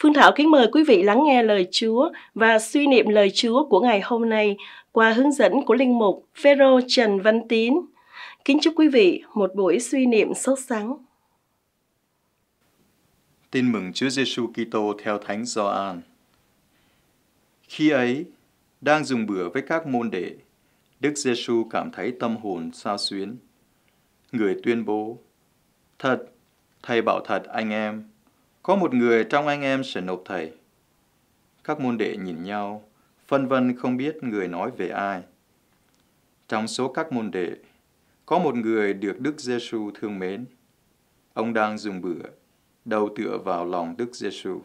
Phương Thảo kính mời quý vị lắng nghe lời Chúa và suy niệm lời Chúa của ngày hôm nay qua hướng dẫn của Linh Mục Phêrô Trần Văn Tín. Kính chúc quý vị một buổi suy niệm sốt sắng. Tin mừng Chúa Giêsu Kitô theo Thánh Gioan. Khi ấy, đang dùng bữa với các môn đệ, Đức Giêsu cảm thấy tâm hồn xa xuyến. Người tuyên bố, Thật, Thầy bảo thật anh em, có một người trong anh em sẽ nộp thầy. Các môn đệ nhìn nhau, phân vân không biết người nói về ai. Trong số các môn đệ, có một người được Đức Giêsu thương mến. Ông đang dùng bữa, đầu tựa vào lòng Đức Giêsu.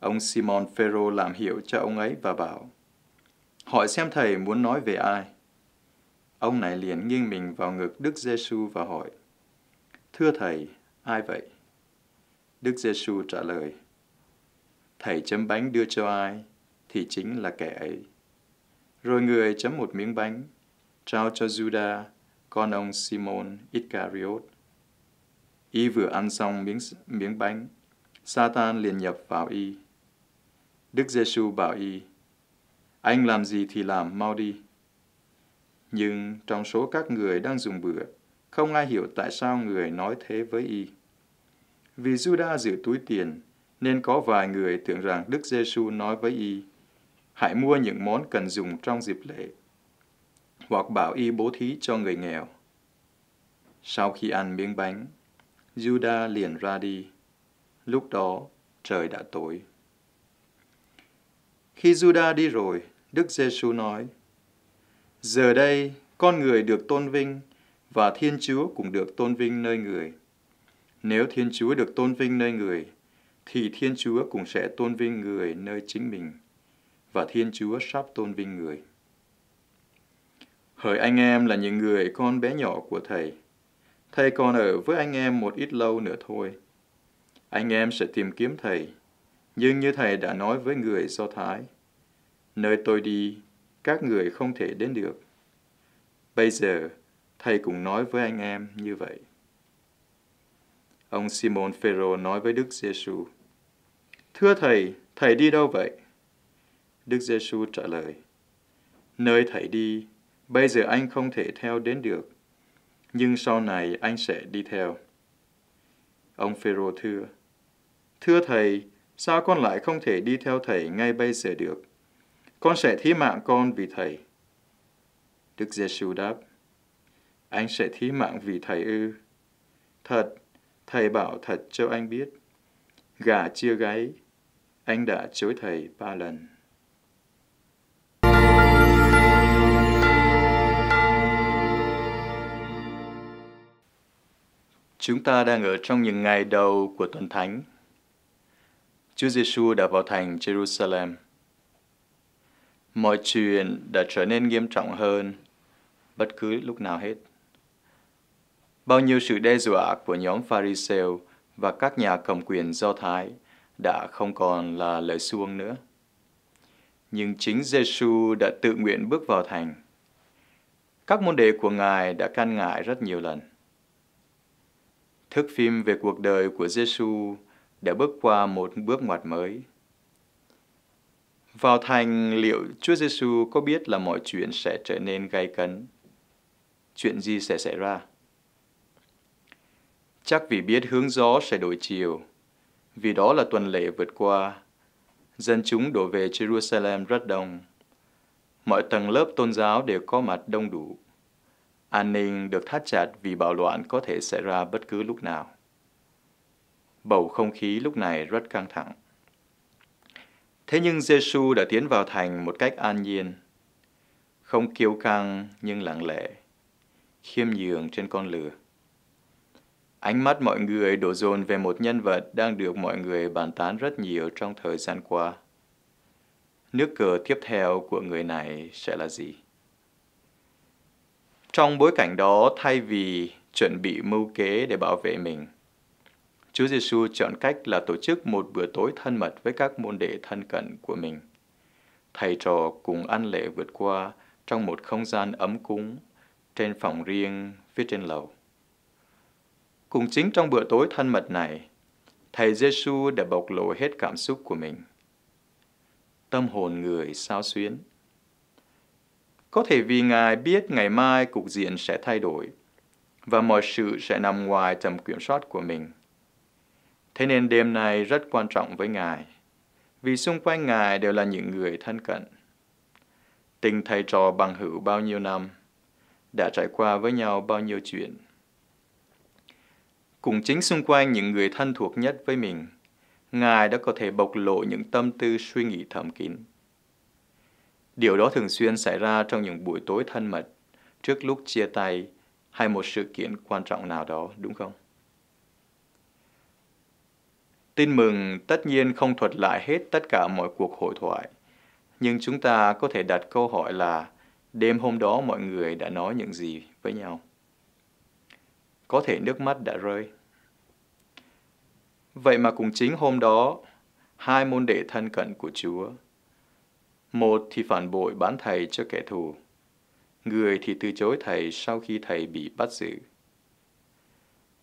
Ông Simon Phêrô làm hiểu cho ông ấy và bảo: "Hỏi xem thầy muốn nói về ai?" Ông này liền nghiêng mình vào ngực Đức Giêsu và hỏi: "Thưa thầy, ai vậy?" Đức Giêsu trả lời, Thầy chấm bánh đưa cho ai, thì chính là kẻ ấy. Rồi người chấm một miếng bánh, trao cho Judas, con ông Simon Iscariot. Y vừa ăn xong miếng miếng bánh, Satan liền nhập vào y. Đức Giêsu bảo y, anh làm gì thì làm, mau đi. Nhưng trong số các người đang dùng bữa, không ai hiểu tại sao người nói thế với y. Vì Juda giữ túi tiền, nên có vài người tưởng rằng Đức Giêsu nói với y, hãy mua những món cần dùng trong dịp lễ, hoặc bảo y bố thí cho người nghèo. Sau khi ăn miếng bánh, Juda liền ra đi. Lúc đó, trời đã tối. Khi Juda đi rồi, Đức Giêsu nói, Giờ đây, con người được tôn vinh, và Thiên Chúa cũng được tôn vinh nơi người. Nếu Thiên Chúa được tôn vinh nơi người, thì Thiên Chúa cũng sẽ tôn vinh người nơi chính mình, và Thiên Chúa sắp tôn vinh người. Hỡi anh em là những người con bé nhỏ của Thầy. Thầy còn ở với anh em một ít lâu nữa thôi. Anh em sẽ tìm kiếm Thầy, nhưng như Thầy đã nói với người Do Thái, nơi tôi đi, các người không thể đến được. Bây giờ, Thầy cũng nói với anh em như vậy. Ông Simon Phêrô nói với Đức Giêsu: Thưa thầy, thầy đi đâu vậy? Đức Giêsu trả lời: Nơi thầy đi, bây giờ anh không thể theo đến được, nhưng sau này anh sẽ đi theo. Ông Phêrô thưa: Thưa thầy, sao con lại không thể đi theo thầy ngay bây giờ được? Con sẽ thí mạng con vì thầy. Đức Giêsu đáp: Anh sẽ thí mạng vì thầy ư? Thật, Thầy bảo thật cho anh biết, gà chưa gáy, anh đã chối thầy ba lần. Chúng ta đang ở trong những ngày đầu của tuần thánh. Chúa Giêsu đã vào thành Jerusalem. Mọi chuyện đã trở nên nghiêm trọng hơn bất cứ lúc nào hết. Bao nhiêu sự đe dọa của nhóm Pharisee và các nhà cầm quyền Do Thái đã không còn là lời suông nữa. Nhưng chính Giêsu đã tự nguyện bước vào thành. Các môn đệ của Ngài đã can ngại rất nhiều lần. Thước phim về cuộc đời của Giêsu đã bước qua một bước ngoặt mới. Vào thành, liệu Chúa Giêsu có biết là mọi chuyện sẽ trở nên gay cấn? Chuyện gì sẽ xảy ra? Chắc vì biết hướng gió sẽ đổi chiều. Vì đó là tuần lễ vượt qua. Dân chúng đổ về Jerusalem rất đông. Mọi tầng lớp tôn giáo đều có mặt đông đủ. An ninh được thắt chặt vì bạo loạn có thể xảy ra bất cứ lúc nào. Bầu không khí lúc này rất căng thẳng. Thế nhưng giê -xu đã tiến vào thành một cách an nhiên, không kiêu căng nhưng lặng lẽ, khiêm nhường trên con lừa. Ánh mắt mọi người đổ dồn về một nhân vật đang được mọi người bàn tán rất nhiều trong thời gian qua. Nước cờ tiếp theo của người này sẽ là gì? Trong bối cảnh đó, thay vì chuẩn bị mưu kế để bảo vệ mình, Chúa Giêsu chọn cách là tổ chức một bữa tối thân mật với các môn đệ thân cận của mình. Thầy trò cùng ăn lễ vượt qua trong một không gian ấm cúng trên phòng riêng phía trên lầu. Cùng chính trong bữa tối thân mật này, Thầy Giêsu đã bộc lộ hết cảm xúc của mình. Tâm hồn người sao xuyến. Có thể vì Ngài biết ngày mai cục diện sẽ thay đổi và mọi sự sẽ nằm ngoài tầm kiểm soát của mình. Thế nên đêm này rất quan trọng với Ngài, vì xung quanh Ngài đều là những người thân cận. Tình thầy trò bằng hữu bao nhiêu năm, đã trải qua với nhau bao nhiêu chuyện cùng chính xung quanh những người thân thuộc nhất với mình, Ngài đã có thể bộc lộ những tâm tư suy nghĩ thầm kín. Điều đó thường xuyên xảy ra trong những buổi tối thân mật, trước lúc chia tay hay một sự kiện quan trọng nào đó, đúng không? Tin mừng tất nhiên không thuật lại hết tất cả mọi cuộc hội thoại, nhưng chúng ta có thể đặt câu hỏi là đêm hôm đó mọi người đã nói những gì với nhau có thể nước mắt đã rơi. Vậy mà cùng chính hôm đó, hai môn đệ thân cận của Chúa, một thì phản bội bán thầy cho kẻ thù, người thì từ chối thầy sau khi thầy bị bắt giữ.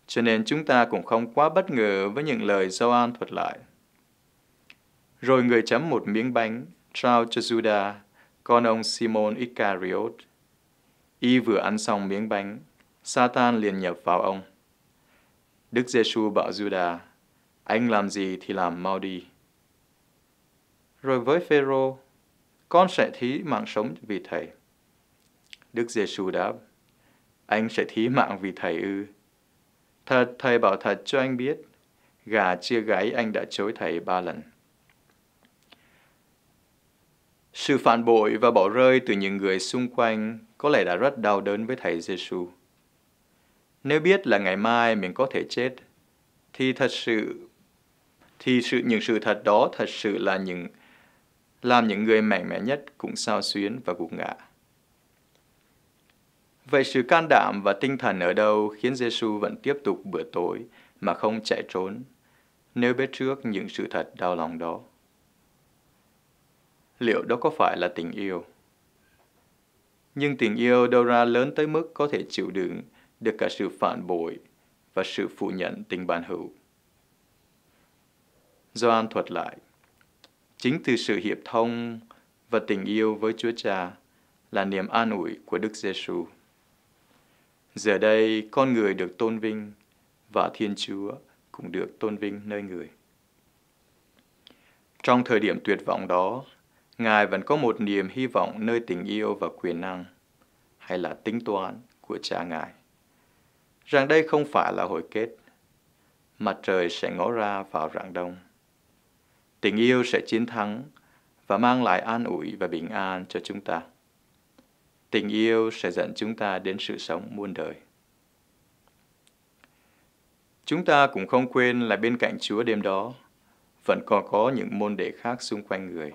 Cho nên chúng ta cũng không quá bất ngờ với những lời Gioan thuật lại. Rồi người chấm một miếng bánh, trao cho Judas, con ông Simon Iscariot. Y vừa ăn xong miếng bánh, Satan liền nhập vào ông. Đức Giêsu bảo Juda, anh làm gì thì làm mau đi. Rồi với Phêrô, con sẽ thí mạng sống vì thầy. Đức Giêsu đáp, anh sẽ thí mạng vì thầy ư? Thật, thầy bảo thật cho anh biết, gà chia gáy anh đã chối thầy ba lần. Sự phản bội và bỏ rơi từ những người xung quanh có lẽ đã rất đau đớn với thầy Giêsu. Nếu biết là ngày mai mình có thể chết, thì thật sự, thì sự những sự thật đó thật sự là những làm những người mạnh mẽ nhất cũng sao xuyến và gục ngã. Vậy sự can đảm và tinh thần ở đâu khiến Giêsu vẫn tiếp tục bữa tối mà không chạy trốn, nếu biết trước những sự thật đau lòng đó? Liệu đó có phải là tình yêu? Nhưng tình yêu đâu ra lớn tới mức có thể chịu đựng được cả sự phản bội và sự phủ nhận tình bạn hữu. Doan thuật lại, chính từ sự hiệp thông và tình yêu với Chúa Cha là niềm an ủi của Đức Giêsu. Giờ đây con người được tôn vinh và Thiên Chúa cũng được tôn vinh nơi người. Trong thời điểm tuyệt vọng đó, Ngài vẫn có một niềm hy vọng nơi tình yêu và quyền năng, hay là tính toán của cha Ngài rằng đây không phải là hội kết. Mặt trời sẽ ngó ra vào rạng đông. Tình yêu sẽ chiến thắng và mang lại an ủi và bình an cho chúng ta. Tình yêu sẽ dẫn chúng ta đến sự sống muôn đời. Chúng ta cũng không quên là bên cạnh Chúa đêm đó vẫn còn có những môn đệ khác xung quanh người.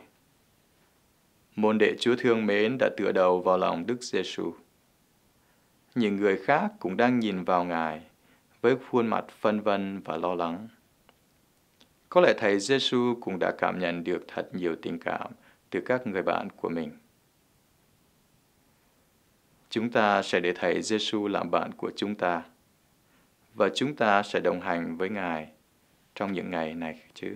Môn đệ Chúa thương mến đã tựa đầu vào lòng Đức Giêsu. xu những người khác cũng đang nhìn vào Ngài với khuôn mặt phân vân và lo lắng. Có lẽ Thầy Giêsu cũng đã cảm nhận được thật nhiều tình cảm từ các người bạn của mình. Chúng ta sẽ để Thầy Giêsu làm bạn của chúng ta và chúng ta sẽ đồng hành với Ngài trong những ngày này chứ.